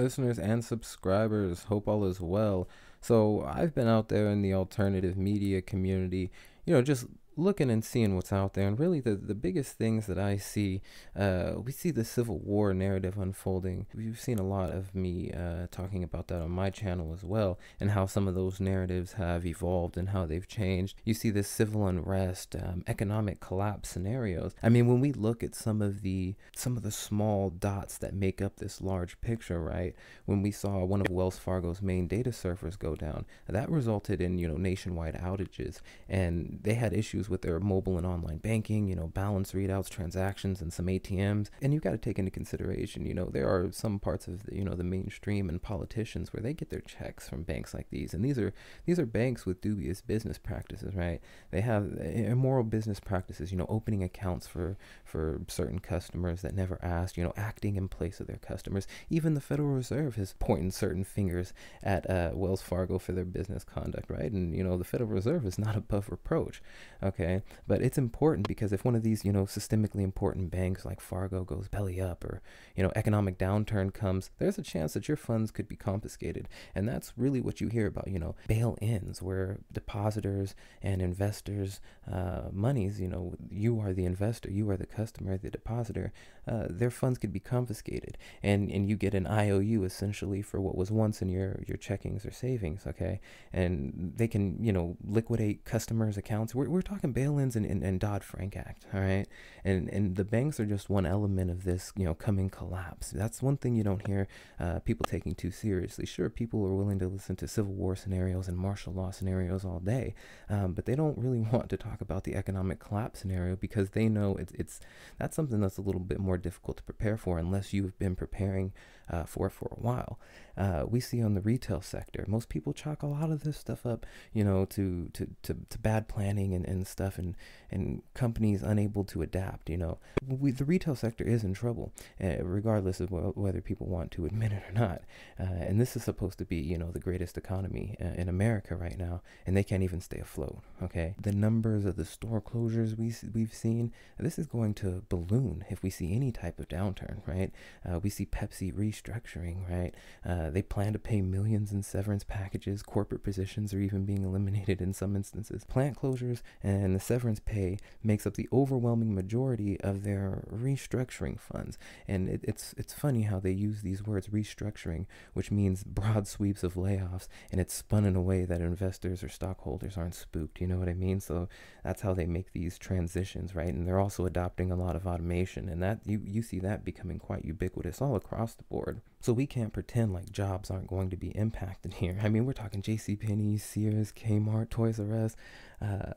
listeners and subscribers. Hope all is well. So I've been out there in the alternative media community, you know, just looking and seeing what's out there. And really, the, the biggest things that I see, uh, we see the Civil War narrative unfolding. You've seen a lot of me uh, talking about that on my channel as well, and how some of those narratives have evolved and how they've changed. You see this civil unrest, um, economic collapse scenarios. I mean, when we look at some of the some of the small dots that make up this large picture, right? When we saw one of Wells Fargo's main data servers go down, that resulted in you know nationwide outages, and they had issues issues with their mobile and online banking, you know, balance readouts, transactions, and some ATMs. And you've got to take into consideration, you know, there are some parts of, the, you know, the mainstream and politicians where they get their checks from banks like these. And these are, these are banks with dubious business practices, right? They have eh, immoral business practices, you know, opening accounts for, for certain customers that never asked, you know, acting in place of their customers. Even the Federal Reserve has pointed certain fingers at uh, Wells Fargo for their business conduct, right? And, you know, the Federal Reserve is not above reproach. Uh, okay but it's important because if one of these you know systemically important banks like fargo goes belly up or you know economic downturn comes there's a chance that your funds could be confiscated and that's really what you hear about you know bail-ins where depositors and investors uh, monies you know you are the investor you are the customer the depositor uh, their funds could be confiscated and and you get an iou essentially for what was once in your your checkings or savings okay and they can you know liquidate customers accounts we're, we're talking talking bail-ins and, and, and Dodd-Frank Act, all right? And and the banks are just one element of this, you know, coming collapse. That's one thing you don't hear uh, people taking too seriously. Sure, people are willing to listen to civil war scenarios and martial law scenarios all day, um, but they don't really want to talk about the economic collapse scenario because they know it's it's that's something that's a little bit more difficult to prepare for unless you've been preparing uh, for it for a while uh, we see on the retail sector. Most people chalk a lot of this stuff up, you know, to to to, to bad planning and, and stuff, and and companies unable to adapt. You know, we, the retail sector is in trouble, uh, regardless of whether people want to admit it or not. Uh, and this is supposed to be, you know, the greatest economy uh, in America right now, and they can't even stay afloat. Okay, the numbers of the store closures we we've seen. This is going to balloon if we see any type of downturn, right? Uh, we see Pepsi restructuring, right? Uh, they plan to pay millions in severance packages, corporate positions are even being eliminated in some instances. Plant closures and the severance pay makes up the overwhelming majority of their restructuring funds. And it, it's it's funny how they use these words restructuring, which means broad sweeps of layoffs, and it's spun in a way that investors or stockholders aren't spooked. You know what I mean? So that's how they make these transitions, right? And they're also adopting a lot of automation, and that you you see that becoming quite ubiquitous all across the board. So we can't pretend like jobs aren't going to be impacted here. I mean, we're talking J.C. Sears, Kmart, Toys R Us, uh,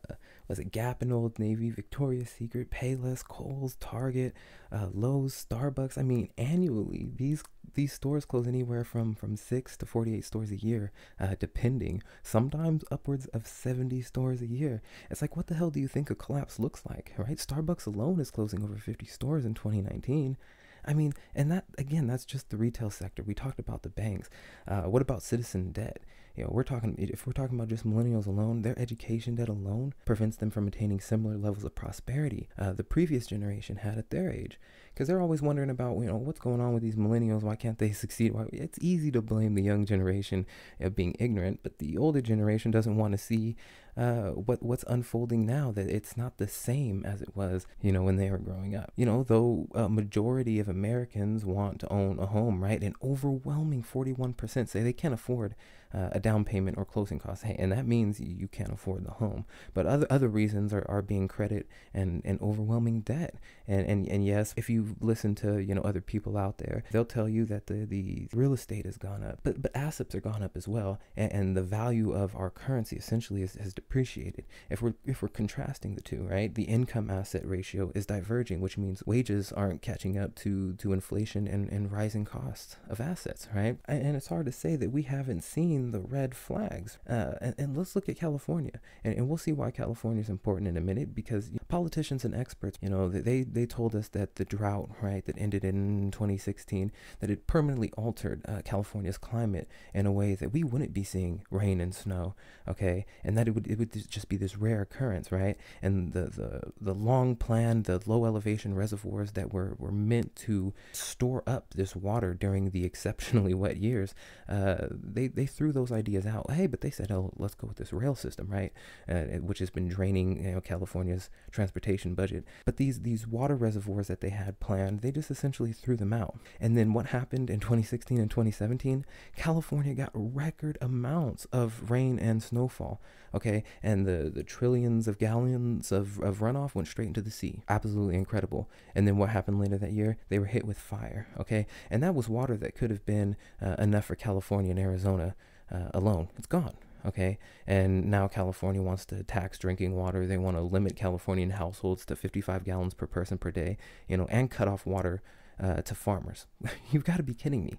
was it Gap and Old Navy, Victoria's Secret, Payless, Kohl's, Target, uh, Lowe's, Starbucks. I mean, annually these these stores close anywhere from from six to forty eight stores a year, uh, depending. Sometimes upwards of seventy stores a year. It's like, what the hell do you think a collapse looks like, right? Starbucks alone is closing over fifty stores in 2019. I mean, and that again, that's just the retail sector. We talked about the banks. Uh, what about citizen debt? you know, we're talking if we're talking about just millennials alone, their education debt alone prevents them from attaining similar levels of prosperity uh, the previous generation had at their age, because they're always wondering about you know what's going on with these millennials. Why can't they succeed? Why it's easy to blame the young generation of uh, being ignorant, but the older generation doesn't want to see uh, what what's unfolding now that it's not the same as it was you know when they were growing up you know though a majority of americans want to own a home right an overwhelming 41% say they can't afford uh, a down payment or closing costs. Hey, and that means you can't afford the home. But other other reasons are, are being credit and, and overwhelming debt. And, and and yes, if you listen to you know other people out there, they'll tell you that the, the real estate has gone up, but but assets are gone up as well, and, and the value of our currency essentially is, has depreciated. If we're if we're contrasting the two, right? The income asset ratio is diverging, which means wages aren't catching up to to inflation and, and rising costs of assets, right? and, and it's hard to say that we haven't seen raising the red flags. Uh, and, and let's look at California, and, and we'll see why California is important in a minute because politicians and experts, you know, they, they told us that the drought, right, that ended in 2016, that it permanently altered uh, California's climate in a way that we wouldn't be seeing rain and snow, okay, and that it would it would just be this rare occurrence, right? And the the the long plan, the low elevation reservoirs that were were meant to store up this water during the exceptionally wet years, uh, they they threw those ideas out. Hey, but they said, oh, let's go with this rail system, right? Uh, which has been draining you know, California's transportation budget. But these these water reservoirs that they had planned, they just essentially threw them out. And then what happened in 2016 and 2017? California got record amounts of rain and snowfall. Okay, and the the trillions of gallons of, of runoff went straight into the sea. Absolutely incredible. And then what happened later that year? They were hit with fire. Okay, and that was water that could have been uh, enough for California and Arizona uh, alone. It's gone. Okay. And now California wants to tax drinking water. They want to limit Californian households to 55 gallons per person per day, you know, and cut off water uh, to farmers. You've got to be kidding me.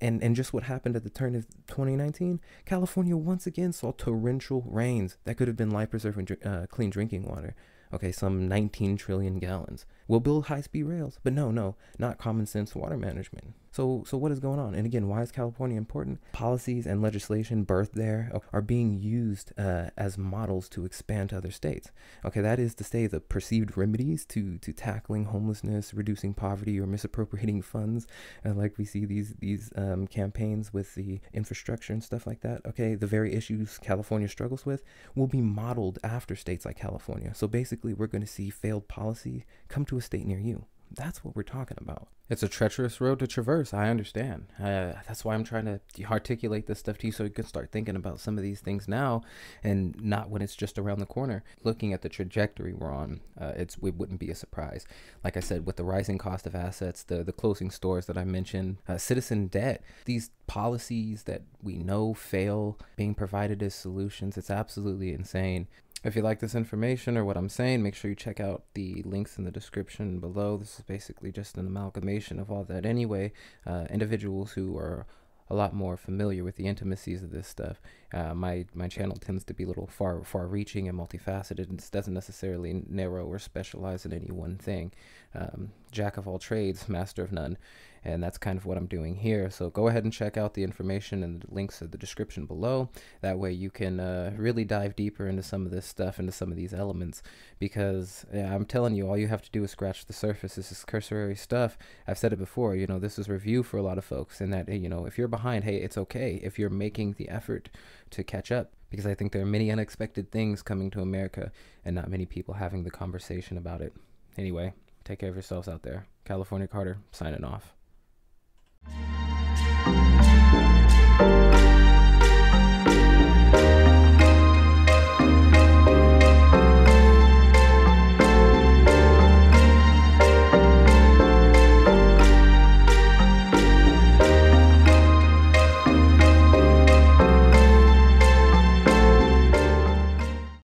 And, and just what happened at the turn of 2019, California once again saw torrential rains that could have been life preserving uh, clean drinking water okay, some 19 trillion gallons. We'll build high speed rails, but no, no, not common sense water management. So, so what is going on? And again, why is California important? Policies and legislation birthed there uh, are being used uh, as models to expand to other states. Okay, that is to say, the perceived remedies to to tackling homelessness, reducing poverty, or misappropriating funds, uh, like we see these these um, campaigns with the infrastructure and stuff like that. Okay, the very issues California struggles with will be modeled after states like California. So basically, we're going to see failed policy come to a state near you. That's what we're talking about. It's a treacherous road to traverse. I understand. Uh, that's why I'm trying to articulate this stuff to you so you can start thinking about some of these things now and not when it's just around the corner. Looking at the trajectory we're on, uh, it's, it wouldn't be a surprise. Like I said, with the rising cost of assets, the, the closing stores that I mentioned, uh, citizen debt, these policies that we know fail being provided as solutions, it's absolutely insane. If you like this information or what I'm saying, make sure you check out the links in the description below. This is basically just an amalgamation of all that anyway. Uh, individuals who are a lot more familiar with the intimacies of this stuff. Uh, my my channel tends to be a little far far reaching and multifaceted, and doesn't necessarily narrow or specialize in any one thing. Um, jack of all trades, master of none, and that's kind of what I'm doing here. So go ahead and check out the information and the links in the description below. That way you can uh, really dive deeper into some of this stuff, into some of these elements, because yeah, I'm telling you, all you have to do is scratch the surface. This is cursory stuff. I've said it before, you know, this is review for a lot of folks, and that, you know, if you're behind, hey, it's okay if you're making the effort to catch up because I think there are many unexpected things coming to America and not many people having the conversation about it. Anyway, take care of yourselves out there. California Carter, signing off. Thank you.